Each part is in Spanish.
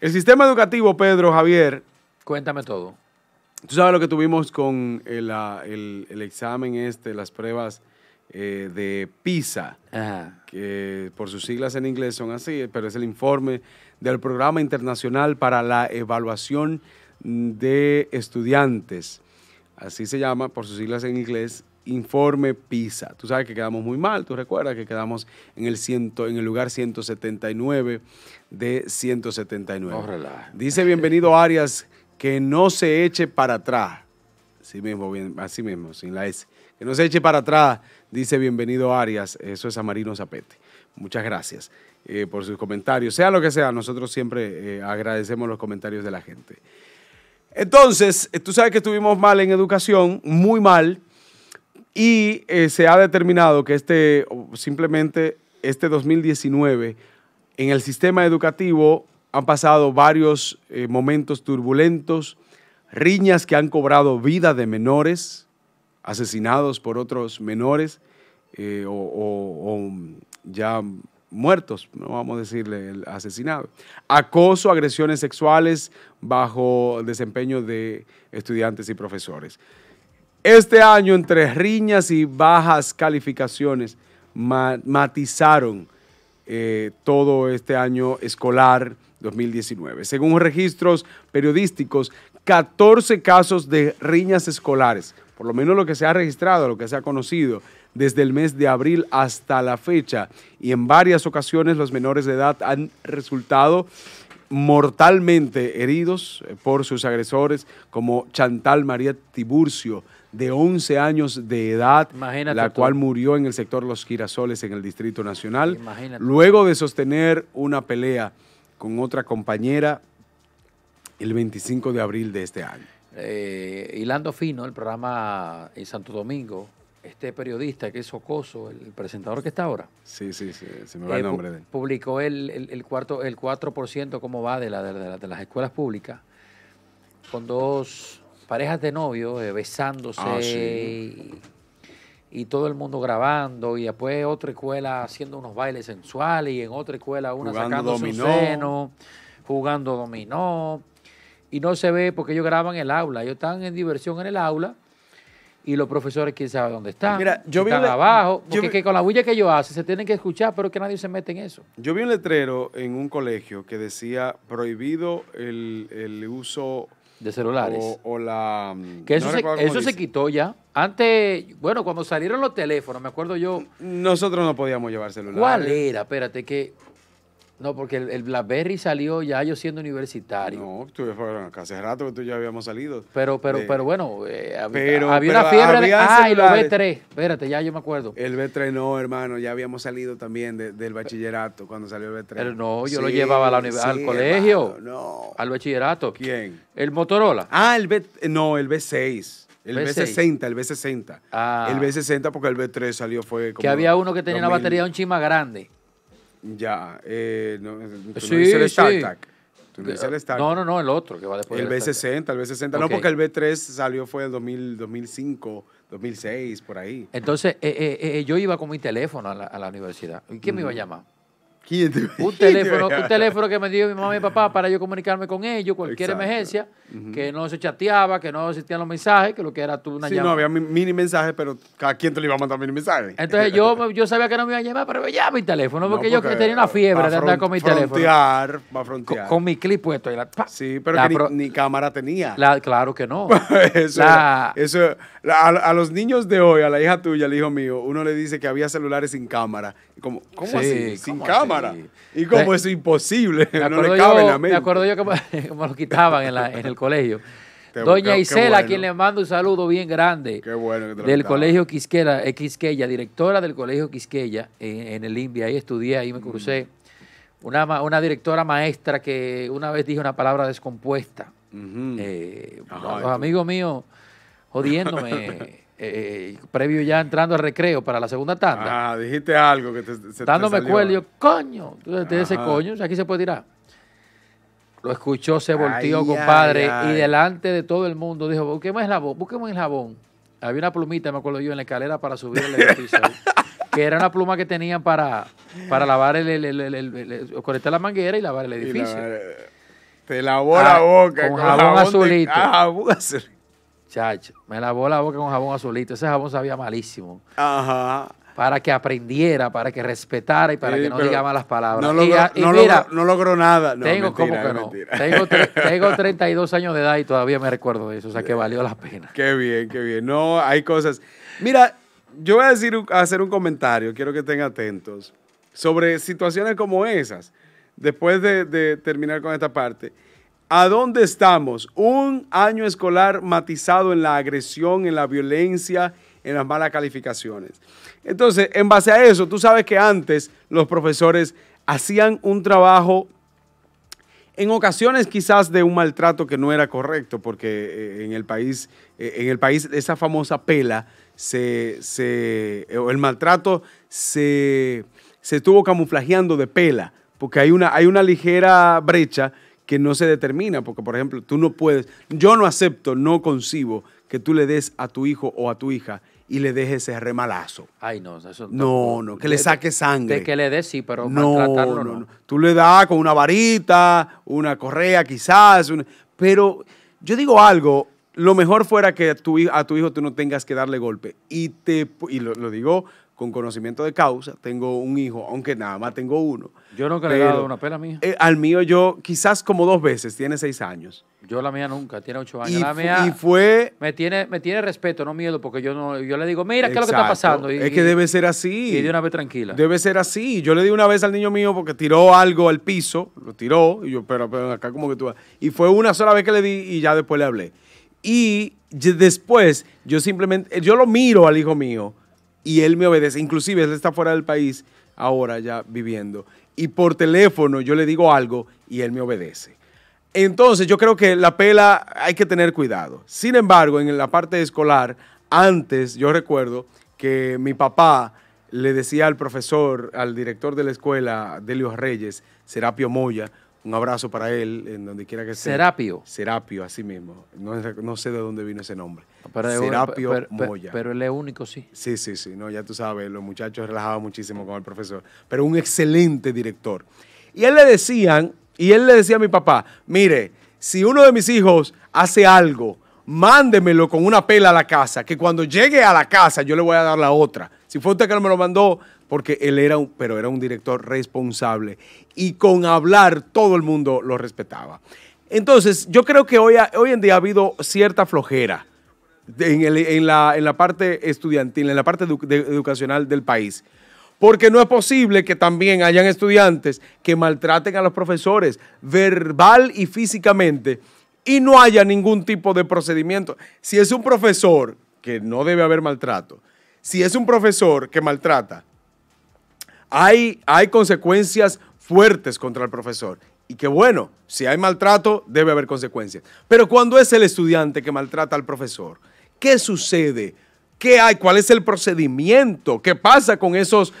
El sistema educativo, Pedro, Javier. Cuéntame todo. Tú sabes lo que tuvimos con el, examen este, las pruebas eh, de PISA, que por sus siglas en inglés son así, pero es el informe del Programa Internacional para la Evaluación de Estudiantes. Así se llama, por sus siglas en inglés, informe PISA. Tú sabes que quedamos muy mal, tú recuerdas que quedamos en el, en el lugar 179 de 179. Dice bienvenido Arias, que no se eche para atrás. Así mismo, bien, así mismo, sin la S. Que no se eche para atrás, dice bienvenido Arias. Eso es Marino Zapete. Muchas gracias eh, por sus comentarios. Sea lo que sea, nosotros siempre eh, agradecemos los comentarios de la gente. Entonces, eh, tú sabes que estuvimos mal en educación, muy mal, y eh, se ha determinado que este, simplemente este 2019, en el sistema educativo han pasado varios eh, momentos turbulentos, riñas que han cobrado vida de menores, asesinados por otros menores eh, o, ya muertos, no vamos a decirle asesinados, asesinado. Acoso, agresiones sexuales bajo desempeño de estudiantes y profesores. Este año, entre riñas y bajas calificaciones, matizaron eh, todo este año escolar 2019. Según registros periodísticos, 14 casos de riñas escolares, por lo menos lo que se ha registrado, lo que se ha conocido desde el mes de abril hasta la fecha, y en varias ocasiones los menores de edad han resultado mortalmente heridos eh, por sus agresores, como Chantal María Tiburcio, de 11 años de edad, la cual murió en el sector Los Girasoles en el Distrito Nacional, luego de sostener una pelea con otra compañera el 25 de abril de este año. Eh, hilando fino, el programa en Santo Domingo, este periodista que es Socoso, el presentador que está ahora. Sí, sí, sí, se me va eh, el nombre de Publicó el, el, cuarto, el 4% como va de, la, de las escuelas públicas con dos parejas de novio eh, besándose ah, y, todo el mundo grabando y después otra escuela haciendo unos bailes sensuales y en otra escuela una jugando sacando dominó. su seno, jugando dominó y no se ve porque ellos graban el aula, ellos están en diversión en el aula y los profesores quién sabe dónde están. Mira, yo están vi abajo, porque con la bulla que ellos hacen se tienen que escuchar, pero que nadie se mete en eso. Yo vi un letrero en un colegio que decía prohibido el, el uso de celulares. O, la... Mm, que eso, se, eso se, quitó ya. Antes, bueno, cuando salieron los teléfonos, me acuerdo yo... Nosotros no podíamos llevar celulares. ¿Cuál era? Espérate, que no, porque el, el, BlackBerry salió ya yo siendo universitario. No, tú, bueno, hace rato que tú ya habíamos salido. Pero, pero, eh, pero bueno, eh, había una fiebre de, ah, y los B3. Espérate, ya yo me acuerdo. El B3 no, hermano, ya habíamos salido también del bachillerato cuando salió el B3. no, yo lo llevaba la al colegio. no. Al bachillerato. ¿Quién? El Motorola. Ah, el B, no, el B6. El B60, el B60. Ah. El B60 porque el B3 salió fue Que había uno que tenía una batería un chima grande. Ya, eh, no, tú el StarTAC. Tú no dices el StarTAC. No, no, no, el otro que va después. El B60, el B60. No, porque el B3 salió fue en 2000, 2005, 2006, por ahí. Entonces, eh, eh, eh, yo iba con mi teléfono a la, a la universidad. ¿Y quién me iba a llamar? un teléfono, un teléfono que me dio mi mamá y mi papá para yo comunicarme con ellos, cualquier emergencia, que no se chateaba, que no existían los mensajes, que lo que era tú una sí, no, había mini mensajes, pero cada quien te le iba a mandar mini mensajes. Entonces yo, yo sabía que no me iba a llamar, pero me mi teléfono, porque, yo tenía una fiebre de andar con mi teléfono. Frontear, a frontear. Con, mi clip puesto. Y la, sí, pero ni, cámara tenía. claro que no. eso, a, los niños de hoy, a la hija tuya, al hijo mío, uno le dice que había celulares sin cámara. ¿Cómo así? sin cámara. ¿Y como eh, es imposible? No le Me acuerdo yo que me lo quitaban en, el colegio. Doña Isela, a quien le mando un saludo bien grande. Del Colegio Quisquera, eh, Quisqueya, directora del Colegio Quisqueya en, el India. Ahí estudié, ahí me mm. crucé. Una, una directora maestra que una vez dijo una palabra descompuesta. Eh, amigos míos jodiéndome. Eh, eh, previo ya entrando al recreo para la segunda tanda. Ah, dijiste algo que te, se Dándome te cuello, coño, tú de ese coño, aquí se puede tirar. Lo escuchó, se volteó, compadre, y delante de todo el mundo dijo, busquemos el jabón, busquemos el jabón. Había una plumita, me acuerdo yo, en la escalera para subir el edificio. que era una pluma que tenían para, para lavar el, conectar la manguera y lavar el edificio. Eh, te lavó la ah, boca. Con, jabón, azulito. ah, jabón azulito. Chacho, me lavó la boca con jabón azulito. Ese jabón sabía malísimo. Ajá. Para que aprendiera, para que respetara y para que no diga malas palabras. No, logró, nada. tengo, como que no? Tengo, 32 años de edad y todavía me recuerdo de eso. O sea, que valió la pena. Qué bien, qué bien. No, hay cosas. Mira, yo voy a, decir, hacer un comentario, quiero que estén atentos, sobre situaciones como esas, después de terminar con esta parte. ¿A dónde estamos? Un año escolar matizado en la agresión, en la violencia, en las malas calificaciones. Entonces, en base a eso, tú sabes que antes los profesores hacían un trabajo, en ocasiones quizás de un maltrato que no era correcto, porque eh, en el país, eh, en el país esa famosa pela, el maltrato se, se estuvo camuflajeando de pela, porque hay una, hay una ligera brecha que no se determina, porque por ejemplo, tú no puedes, yo no acepto, no concibo que tú le des a tu hijo o a tu hija y le dejes ese remalazo. Ay, no, eso No, no, que le saque sangre. De que le des, sí, pero no, tratarlo. no. no. Tú le das con una varita, una correa quizás, pero yo digo algo, lo mejor fuera que a tu, hijo tú no tengas que darle golpe. Y, te, y lo digo con conocimiento de causa, tengo un hijo, aunque nada más tengo uno. Yo no le he dado una pela mía. Eh, al mío yo quizás como dos veces, tiene seis años. Yo la mía nunca, tiene ocho años. Y, fue... Me tiene, me tiene respeto, no miedo, porque yo, no, yo le digo, mira, ¿qué es lo que está pasando? es que debe ser así. Y de una vez tranquila. Debe ser así. Yo le di una vez al niño mío porque tiró algo al piso, lo tiró, y yo, pero, pero acá como que tú... Y fue una sola vez que le di y ya después le hablé. Y después yo simplemente, yo lo miro al hijo mío y él me obedece. Inclusive él está fuera del país ahora ya viviendo. Y por teléfono yo le digo algo y él me obedece. Entonces yo creo que la pela hay que tener cuidado. Sin embargo, en la parte escolar, antes yo recuerdo que mi papá le decía al profesor, al director de la escuela, de Los Reyes, Serapio Moya, un abrazo para él, en donde quiera que sea. Serapio. Serapio, así mismo. No, sé de dónde vino ese nombre. Serapio Moya. Pero él es único, sí. Sí, sí, sí. No, ya tú sabes, los muchachos relajaban muchísimo con el profesor. Pero un excelente director. Y él le decían, y él le decía a mi papá, mire, si uno de mis hijos hace algo, mándemelo con una pela a la casa, que cuando llegue a la casa yo le voy a dar la otra. Si fue usted que me lo mandó, porque él era un, pero era un director responsable y con hablar todo el mundo lo respetaba. Entonces, yo creo que hoy, hoy en día ha habido cierta flojera en, la, parte estudiantil, en la parte educacional del país. Porque no es posible que también hayan estudiantes que maltraten a los profesores verbal y físicamente y no haya ningún tipo de procedimiento. Si es un profesor, que no debe haber maltrato, si es un profesor que maltrata, hay, consecuencias fuertes contra el profesor. Y que bueno, si hay maltrato, debe haber consecuencias. Pero cuando es el estudiante que maltrata al profesor, ¿qué sucede? ¿Qué hay? ¿Cuál es el procedimiento? ¿Qué pasa con esos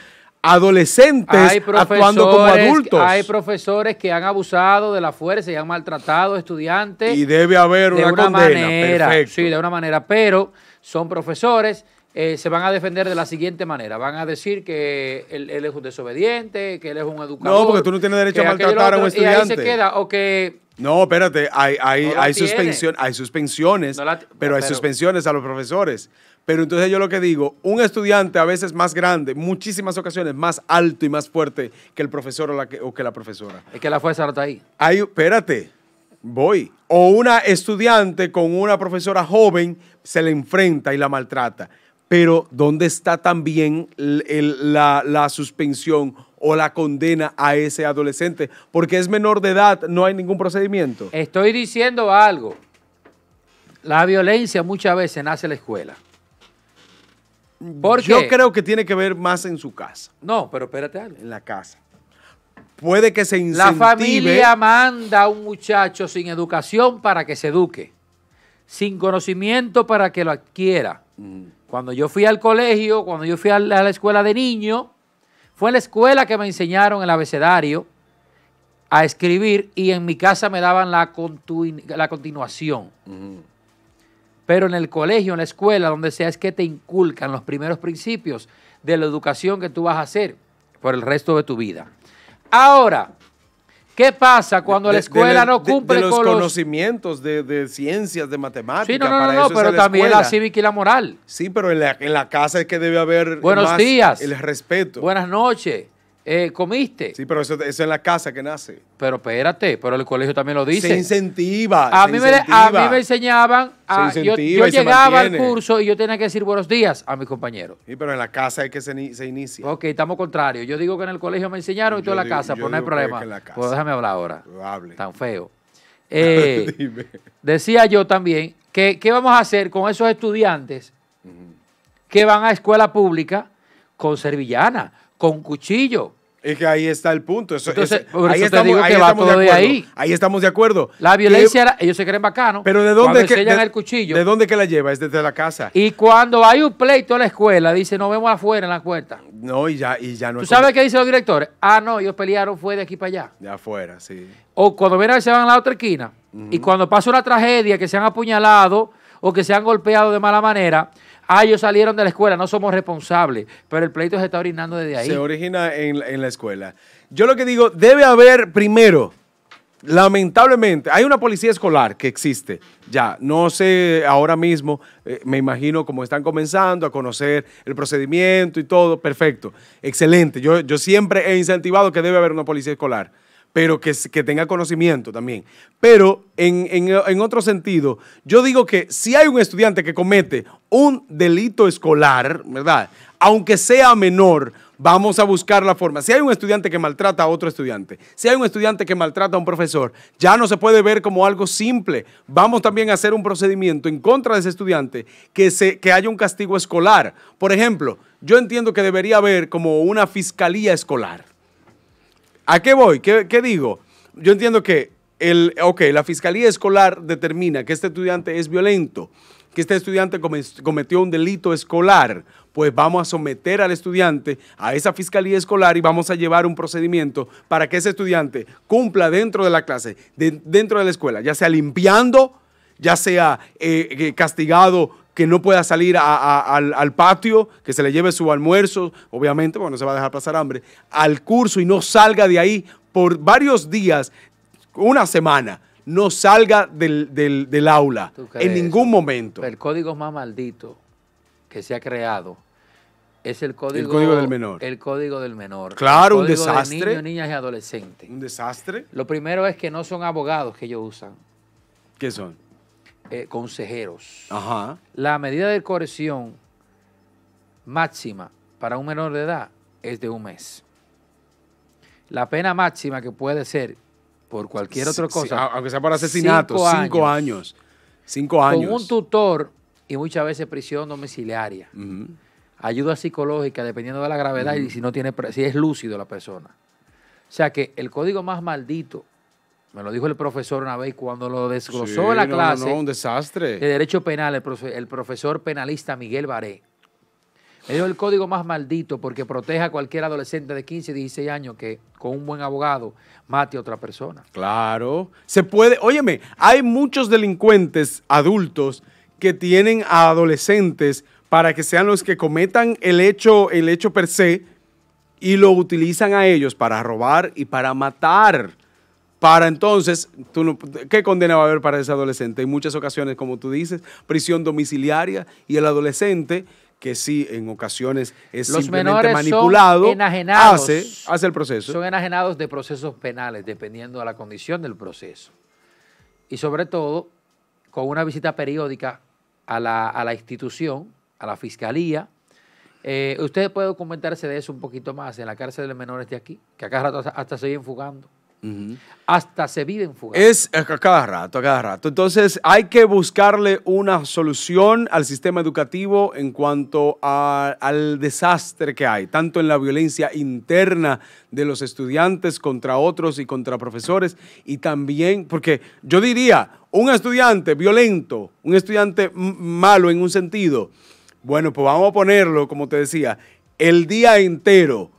adolescentes actuando como adultos? Hay profesores que han abusado de la fuerza y han maltratado a estudiantes. Y debe haber una, de condena. Manera, Sí, de una manera. Pero son profesores eh, se van a defender de la siguiente manera. Van a decir que él, es un desobediente, que él es un educador. No, porque tú no tienes derecho a maltratar a un estudiante. Y ahí se queda, o que... No, espérate, hay, hay, suspensión, hay suspensiones, pero, hay suspensiones a los profesores. Pero entonces yo lo que digo, un estudiante a veces más grande, muchísimas ocasiones más alto y más fuerte que el profesor o, que, la profesora. Es que la fuerza no está ahí. Hay, espérate, voy. O una estudiante con una profesora joven se le enfrenta y la maltrata pero ¿dónde está también la, suspensión o la condena a ese adolescente? Porque es menor de edad, no hay ningún procedimiento. Estoy diciendo algo. La violencia muchas veces nace en la escuela. Yo creo que tiene que ver más en su casa. No, pero espérate En la casa. Puede que se incentive. La familia manda a un muchacho sin educación para que se eduque, sin conocimiento para que lo adquiera. Mm. Cuando yo fui al colegio, cuando yo fui a la escuela de niño, fue en la escuela que me enseñaron el abecedario a escribir y en mi casa me daban la, la continuación. Pero en el colegio, en la escuela, donde sea, es que te inculcan los primeros principios de la educación que tú vas a hacer por el resto de tu vida. Ahora, ¿Qué pasa cuando la escuela no cumple los con los conocimientos de, ciencias, de matemáticas? Sí, no, no, no, no pero también la cívica y la moral. Sí, pero en la, en la casa es que debe haber Buenos días. el respeto. Buenas noches. Eh, comiste. Sí, pero eso, es en la casa que nace. Pero espérate, pero el colegio también lo dice. Se incentiva. A, mí, Me, enseñaban, a, yo, yo llegaba al curso y yo tenía que decir buenos días a mis compañeros. Sí, pero en la casa es que se, inicia. Ok, estamos contrarios. Yo digo que en el colegio me enseñaron y tú pues en la casa, pero pues no hay problema. déjame hablar ahora. Tan feo. Eh, decía yo también que qué vamos a hacer con esos estudiantes que van a escuela pública con servillana, con cuchillo, es que ahí está el punto. ahí, estamos, que de acuerdo, ahí. estamos de acuerdo. La violencia, que, ellos se creen bacano. Pero ¿de dónde que, el cuchillo? ¿De dónde que la lleva? Es desde la casa. Y cuando hay un pleito en la escuela, dice, nos vemos afuera en la puerta. No, y ya, y ya no. ¿Tú sabes qué dicen los directores? Ah, no, ellos pelearon, fue de aquí para allá. De afuera, sí. O cuando vienen, se van a la otra esquina. Y cuando pasa una tragedia, que se han apuñalado o que se han golpeado de mala manera, Ah, ellos salieron de la escuela, no somos responsables. Pero el pleito se está originando desde ahí. Se origina en, la escuela. Yo lo que digo, debe haber primero Lamentablemente, hay una policía escolar que existe. Ya, no sé ahora mismo, eh, me imagino como están comenzando a conocer el procedimiento y todo. Perfecto, excelente. Yo, yo siempre he incentivado que debe haber una policía escolar pero que, tenga conocimiento también. Pero en, en otro sentido, yo digo que si hay un estudiante que comete un delito escolar, ¿verdad? Aunque sea menor, vamos a buscar la forma. Si hay un estudiante que maltrata a otro estudiante, si hay un estudiante que maltrata a un profesor, ya no se puede ver como algo simple. Vamos también a hacer un procedimiento en contra de ese estudiante que, se, que haya un castigo escolar. Por ejemplo, yo entiendo que debería haber como una fiscalía escolar. ¿A qué voy? ¿Qué, digo? Yo entiendo que el, la fiscalía escolar determina que este estudiante es violento, que este estudiante cometió un delito escolar, pues vamos a someter al estudiante a esa fiscalía escolar y vamos a llevar un procedimiento para que ese estudiante cumpla dentro de la clase, dentro de la escuela, ya sea limpiando, ya sea eh, eh, castigado que no pueda salir al, patio, que se le lleve su almuerzo, obviamente, bueno, no se va a dejar pasar hambre, al curso y no salga de ahí por varios días, una semana, no salga del, aula en ningún momento. El código más maldito que se ha creado es el código, del menor. El código del menor. Claro, un desastre. De niñas y adolescentes. Un desastre. Lo primero es que no son abogados que ellos usan. ¿Qué son? Eh, consejeros. La medida de corrección máxima para un menor de edad es de un mes. La pena máxima que puede ser por cualquier otra cosa. aunque sea por asesinato, cinco, años, Cinco años. Con un tutor y muchas veces prisión domiciliaria. Ayuda psicológica, dependiendo de la gravedad y si no tiene, si es lúcido la persona. O sea que el código más maldito me lo dijo el profesor una vez cuando lo desglosó en la no, clase. No, un desastre. De Derecho Penal, el profesor, penalista Miguel Baré. Me dijo el código más maldito porque protege a cualquier adolescente de 15, 16 años que con un buen abogado mate a otra persona. Claro. Se puede. Óyeme, hay muchos delincuentes adultos que tienen a adolescentes para que sean los que cometan el hecho, el hecho per se y lo utilizan a ellos para robar y para matar para entonces, ¿qué condena va a haber para ese adolescente? En muchas ocasiones, como tú dices, prisión domiciliaria y el adolescente que sí, en ocasiones es Los simplemente manipulado, hace, hace el proceso. Son enajenados de procesos penales, dependiendo de la condición del proceso. Y sobre todo, con una visita periódica a la, institución, a la fiscalía, eh, usted puede documentarse de eso un poquito más en la cárcel de menores de aquí, que acá hasta, hasta se siguen fugando. Hasta se viven fuga Es a cada rato, a cada rato. Entonces hay que buscarle una solución al sistema educativo en cuanto al desastre que hay, tanto en la violencia interna de los estudiantes contra otros y contra profesores, y también, porque yo diría, un estudiante violento, un estudiante malo en un sentido, bueno, pues vamos a ponerlo, como te decía, el día entero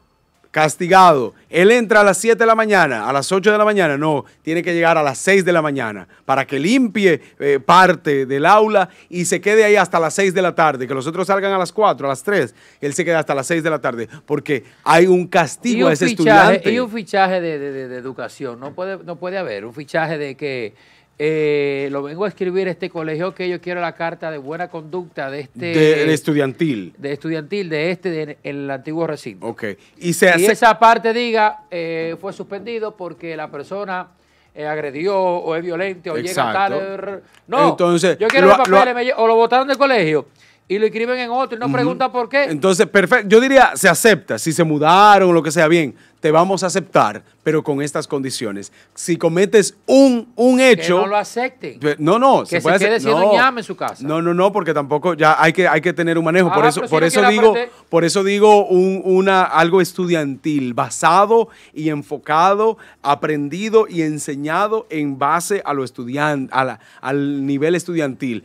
castigado. Él entra a las 7 de la mañana, a las 8 de la mañana, no, tiene que llegar a las 6 de la mañana para que limpie eh, parte del aula y se quede ahí hasta las 6 de la tarde, que los otros salgan a las 4, a las 3, él se queda hasta las 6 de la tarde, porque hay un castigo a ese estudiante. Y un fichaje de, educación, no puede, no puede haber un fichaje de que eh, lo vengo a escribir este colegio que yo quiero la carta de buena conducta de este... estudiantil. De estudiantil, de este, del antiguo recinto. Ok. Y, se esa parte diga, eh, fue suspendido porque la persona eh, agredió o es violento o llega tarde. No, Entonces, yo quiero los papeles, o lo botaron del colegio y lo escriben en otro y no preguntan por qué. Entonces, perfecto. Yo diría, se acepta. Si se mudaron, o lo que sea, bien, te vamos a aceptar, pero con estas condiciones. Si cometes un, un hecho. Que no lo acepten. No, no. Que se, puede quede ñame en su casa. No, no, no, porque tampoco ya hay que, hay que tener un manejo. por ah, eso, por, eso digo, por eso digo una, algo estudiantil, basado y enfocado, aprendido y enseñado en base a lo estudiante, al nivel estudiantil.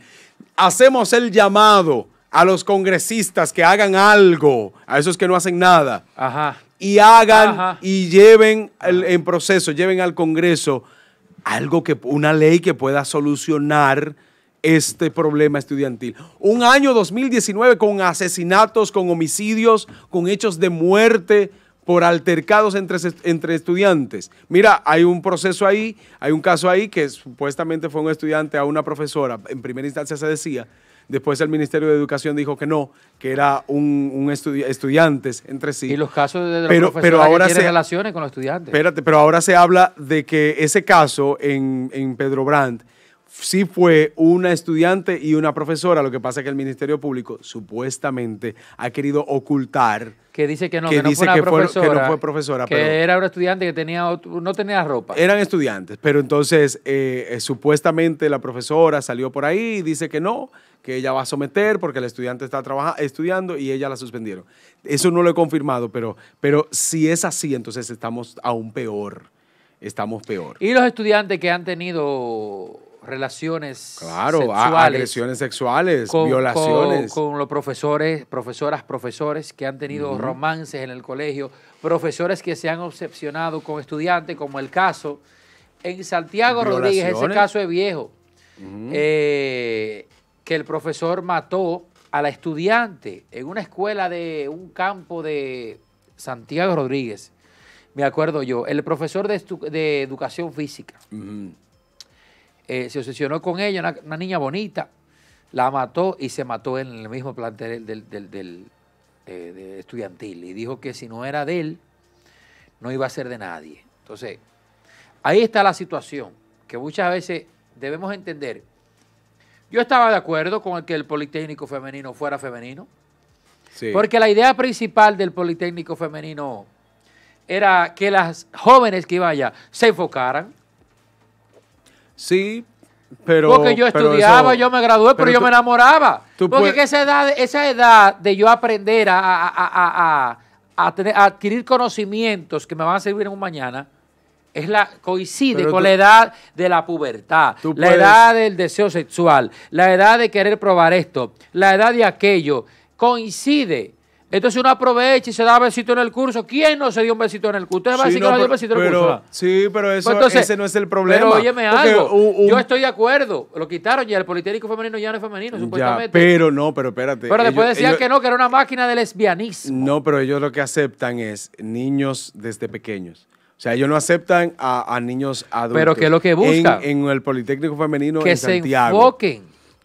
Hacemos el llamado a los congresistas que hagan algo, a esos que no hacen nada, y hagan y lleven en proceso, lleven al Congreso algo que, una ley que pueda solucionar este problema estudiantil. Un año 2019 con asesinatos, con homicidios, con hechos de muerte por altercados entre, entre estudiantes. Mira, hay un proceso ahí, hay un caso ahí que supuestamente fue un estudiante a una profesora, en primera instancia se decía, Después el Ministerio de Educación dijo que no, que era un, un estudiantes entre sí. Y los casos de los pero, pero ahora relaciones con los estudiantes. pero ahora se habla de que ese caso en, en Pedro Brandt sí fue una estudiante y una profesora. Lo que pasa es que el Ministerio Público supuestamente ha querido ocultar. Que dice que no, que, no fue que profesora. que profesora. era una estudiante que tenía no tenía ropa. Eran estudiantes, pero entonces eh, eh, supuestamente la profesora salió por ahí y dice que no, que ella va a someter porque el estudiante está trabajando, estudiando y ella la suspendieron. Eso no lo he confirmado, pero, pero si es así, entonces estamos aún peor. Estamos peor. Y los estudiantes que han tenido relaciones claro, sexuales, agresiones sexuales, violaciones. Con, los profesores, profesoras, profesores que han tenido romances en el colegio, profesores que se han obsesionado con estudiantes, como el caso en Santiago Rodríguez, ese caso es viejo, eh, que el profesor mató a la estudiante en una escuela de un campo de Santiago Rodríguez, me acuerdo yo, el profesor de, educación física. Eh, se obsesionó con ella, una, niña bonita, la mató y se mató en el mismo plantel del, del, del eh, estudiantil y dijo que si no era de él, no iba a ser de nadie. Entonces, ahí está la situación que muchas veces debemos entender. Yo estaba de acuerdo con el que el Politécnico femenino fuera femenino, porque la idea principal del Politécnico femenino era que las jóvenes que iban allá se enfocaran, Sí, pero... Porque yo estudiaba, yo me gradué, pero, yo me enamoraba. Porque esa, edad, esa edad de yo aprender a, a, a adquirir conocimientos que me van a servir en un mañana, es la coincide con la edad de la pubertad, la edad del deseo sexual, la edad de querer probar esto, la edad de aquello, coincide. Entonces uno aprovecha y se da besito en el curso. ¿Quién no se dio un besito en el curso? Ustedes van a decir que no dio un besito en el curso. Sí, pero eso, pues ese no es el problema. Pero óyeme algo. yo estoy de acuerdo. Lo quitaron ya. El Politécnico Femenino ya no es femenino, supuestamente. Ya, pero no, pero espérate. Pero después decían que no, que era una máquina de lesbianismo. No, pero ellos lo que aceptan es niños desde pequeños. O sea, ellos no aceptan a, niños adultos. Pero que es lo que buscan. En, el Politécnico Femenino que en se Santiago.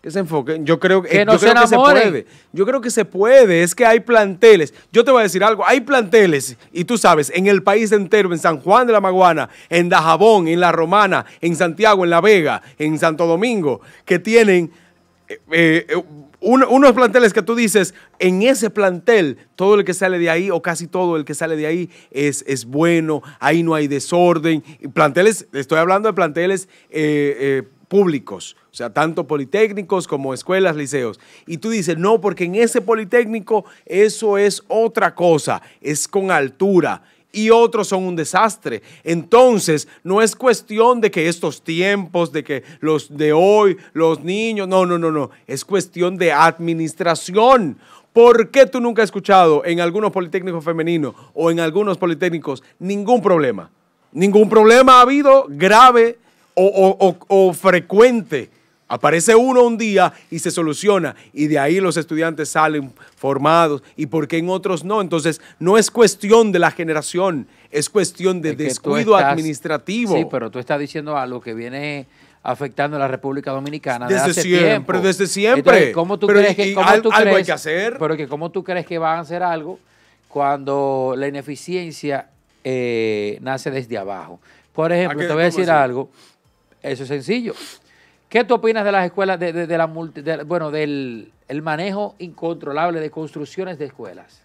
Que se enfoquen. Yo creo, que, no yo se, puede. Yo creo que se puede. Es que hay planteles. Yo te voy a decir algo. Hay planteles, y tú sabes, en el país entero, en San Juan de la Maguana, en Dajabón, en La Romana, en Santiago, en La Vega, en Santo Domingo, que tienen eh, eh, eh, unos planteles que tú dices, en ese plantel, todo el que sale de ahí, o casi todo el que sale de ahí, es, es bueno, ahí no hay desorden. Planteles, estoy hablando de planteles públicos, o sea, tanto politécnicos como escuelas, liceos. Y tú dices, no, porque en ese politécnico eso es otra cosa, es con altura y otros son un desastre. Entonces, no es cuestión de que estos tiempos, de que los de hoy, los niños, no, no, no, no, es cuestión de administración. ¿Por qué tú nunca has escuchado en algunos politécnicos femeninos o en algunos politécnicos ningún problema? Ningún problema ha habido grave o, frecuente. Aparece uno un día y se soluciona y de ahí los estudiantes salen formados y por qué en otros no. Entonces, no es cuestión de la generación, es cuestión de, descuido administrativo. Sí, pero tú estás diciendo algo que viene afectando a la República Dominicana desde, siempre, desde siempre. ¿cómo tú crees que algo hay que hacer? Pero que cómo tú crees que van a hacer algo cuando la ineficiencia eh, nace desde abajo. Por ejemplo, te voy a decir algo eso es sencillo. ¿Qué tú opinas de las escuelas, de, la bueno, del manejo incontrolable de construcciones de escuelas?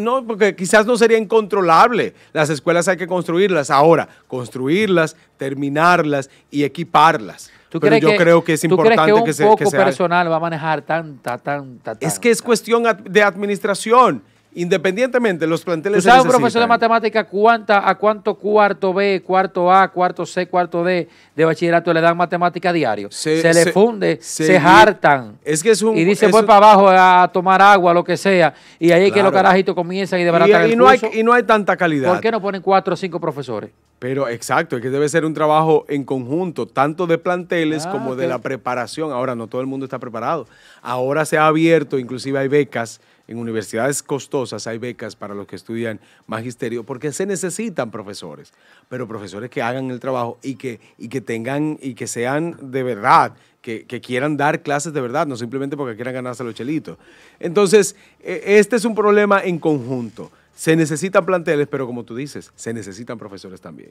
no, porque quizás no sería incontrolable. Las escuelas hay que construirlas ahora, construirlas, terminarlas y equiparlas. Pero yo creo que es importante que, un personal va a manejar tanta, tanta, tanta. Es que es cuestión de administración. Independientemente, los planteles. ¿Tú sabes, un profesor de matemática, cuánta, a cuánto cuarto B, cuarto A, cuarto C, cuarto D de bachillerato le dan matemática diario? Se, le funde, se, hartan. Es que es Y dice, voy para abajo a tomar agua, lo que sea. Y ahí es que los carajitos comienzan y de y, y, no Hay, y no hay tanta calidad. ¿Por qué no ponen cuatro o cinco profesores? Pero exacto, es que debe ser un trabajo en conjunto, tanto de planteles ah, como de la preparación. Ahora no todo el mundo está preparado. Ahora se ha abierto, inclusive hay becas en universidades costosas hay becas para los que estudian magisterio porque se necesitan profesores, pero profesores que hagan el trabajo y que, y que tengan y que sean de verdad, que, quieran dar clases de verdad, no simplemente porque quieran ganarse los chelitos. Entonces, e, este es un problema en conjunto. Se necesitan planteles, pero como tú dices, se necesitan profesores también.